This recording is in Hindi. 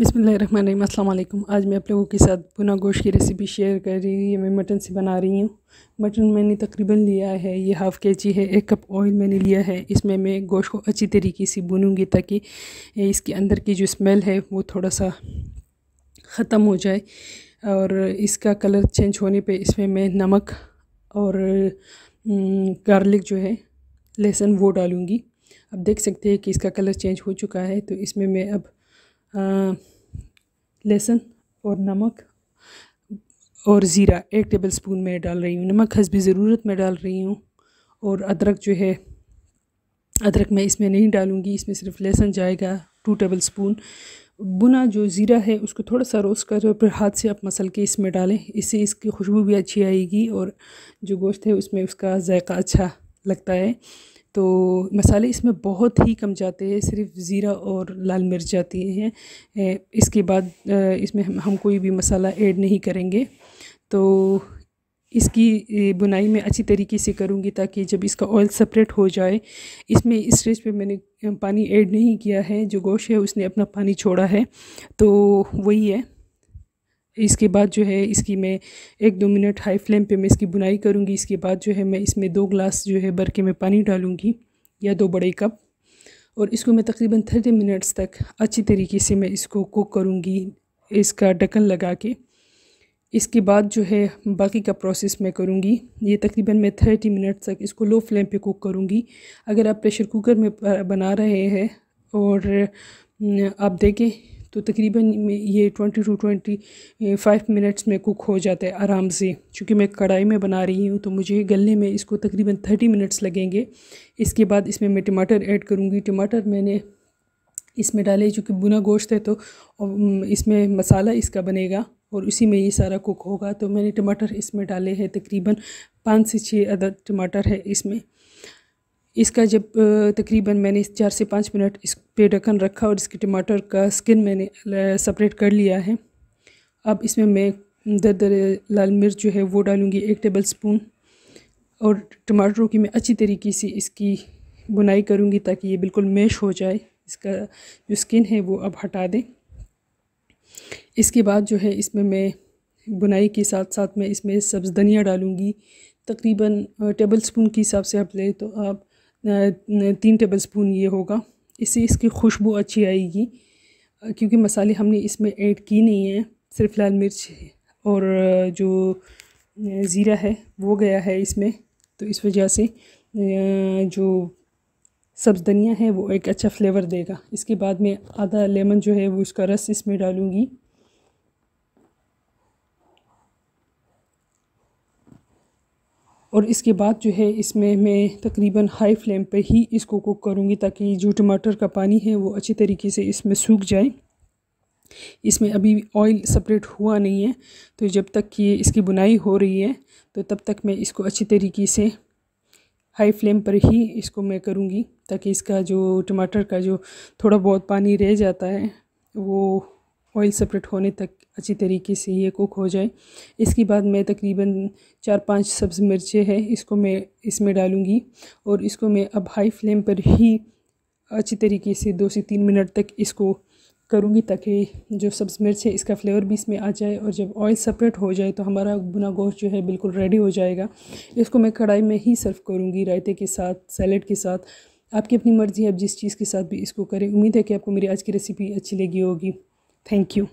अस्सलाम अल्लाम आज मैं आप लोगों के साथ पुना गोश्त की रेसिपी शेयर कर रही हूँ ये मैं मटन से बना रही हूँ मटन मैंने तकरीबन लिया है ये हाफ़ के जी है एक कप ऑयल मैंने लिया है इसमें मैं गोश्त को अच्छी तरीके से भूनूँगी ताकि इसके अंदर की जो स्मेल है वो थोड़ा सा ख़त्म हो जाए और इसका कलर चेंज होने पर इसमें मैं नमक और गार्लिक जो है लहसुन वो डालूँगी अब देख सकते हैं कि इसका कलर चेंज हो चुका है तो इसमें मैं अब Uh, लहसुन और नमक और ज़ीरा एक टेबल स्पून में डाल रही हूँ नमक हंसबी ज़रूरत में डाल रही हूँ और अदरक जो है अदरक मैं इसमें नहीं डालूँगी इसमें सिर्फ लहसुन जाएगा टू टेबल स्पून बुना जो ज़ीरा है उसको थोड़ा सा रोस्ट कर फिर हाथ से आप मसल के इसमें डालें इससे इसकी खुशबू भी अच्छी आएगी और जो गोश्त है उसमें उसका जायका अच्छा लगता है तो मसाले इसमें बहुत ही कम जाते हैं सिर्फ ज़ीरा और लाल मिर्च जाती हैं इसके बाद इसमें हम हम कोई भी मसाला ऐड नहीं करेंगे तो इसकी बुनाई मैं अच्छी तरीके से करूँगी ताकि जब इसका ऑयल सेपरेट हो जाए इसमें इस स्टेज पे मैंने पानी ऐड नहीं किया है जो गोश है उसने अपना पानी छोड़ा है तो वही है इसके बाद जो है इसकी मैं एक दो मिनट हाई फ्लेम पे मैं इसकी बुनाई करूँगी इसके बाद जो है मैं इसमें दो ग्लास जो है बरके के मैं पानी डालूँगी या दो बड़े कप और इसको मैं तकरीबन थर्टी मिनट्स तक अच्छी तरीके से मैं इसको कुक करूँगी इसका ढक्कन लगा के इसके बाद जो है बाकी का प्रोसेस मैं करूँगी ये तकरीबन मैं थर्टी मिनट तक इसको लो फ्लेम पे कुक करूँगी अगर आप प्रेशर कुकर में बना रहे हैं और आप देखें तो तकरीबन ये twenty two twenty five minutes में कुक हो जाता है आराम से क्योंकि मैं कढ़ाई में बना रही हूँ तो मुझे गले में इसको तकरीबन थर्टी मिनट्स लगेंगे इसके बाद इसमें मैं टमाटर ऐड करूँगी टमाटर मैंने इसमें डाले चूँकि बुना गोश्त है तो इसमें मसाला इसका बनेगा और उसी में ये सारा कुक होगा तो मैंने टमाटर इसमें डाले हैं तकरीबन पाँच से छः अदर टमाटर है इसमें इसका जब तकरीबन मैंने चार से पाँच मिनट इस पे ढक्कन रखा और इसके टमाटर का स्किन मैंने सेपरेट कर लिया है अब इसमें मैं दर दर लाल मिर्च जो है वो डालूँगी एक टेबल स्पून और टमाटरों की मैं अच्छी तरीके से इसकी बुनाई करूँगी ताकि ये बिल्कुल मैश हो जाए इसका जो स्किन है वो अब हटा दें इसके बाद जो है इसमें मैं बुनाई के साथ साथ मैं इसमें सब्ज़ धनिया डालूँगी तकरीबन टेबल स्पून के हिसाब से आप लें तो आप तीन टेबल स्पून ये होगा इससे इसकी खुशबू अच्छी आएगी क्योंकि मसाले हमने इसमें ऐड की नहीं है सिर्फ लाल मिर्च और जो ज़ीरा है वो गया है इसमें तो इस वजह से जो सब्ज़ धनिया है वो एक अच्छा फ्लेवर देगा इसके बाद में आधा लेमन जो है वो उसका रस इसमें डालूँगी और इसके बाद जो है इसमें मैं तकरीबन हाई फ्लेम पे ही इसको कुक करूँगी ताकि जो टमाटर का पानी है वो अच्छी तरीके से इसमें सूख जाए इसमें अभी ऑयल सेपरेट हुआ नहीं है तो जब तक कि इसकी बुनाई हो रही है तो तब तक मैं इसको अच्छी तरीके से हाई फ्लेम पर ही इसको मैं करूँगी ताकि इसका जो टमाटर का जो थोड़ा बहुत पानी रह जाता है वो ऑयल सेपरेट होने तक अच्छी तरीके से ये कुक हो जाए इसके बाद मैं तकरीबन चार पांच सब्ज़ मिर्चें हैं इसको मैं इसमें डालूँगी और इसको मैं अब हाई फ्लेम पर ही अच्छी तरीके से दो से तीन मिनट तक इसको करूँगी ताकि जो सब्ज़ मिर्च है इसका फ्लेवर भी इसमें आ जाए और जब ऑयल सेपरेट हो जाए तो हमारा बुना गोश्त जो है बिल्कुल रेडी हो जाएगा इसको मैं कढ़ाई में ही सर्व करूँगी रायते के साथ सैलड के साथ आपकी अपनी मर्ज़ी आप जिस चीज़ के साथ भी इसको करें उम्मीद है कि आपको मेरी आज की रेसिपी अच्छी लगी होगी Thank you.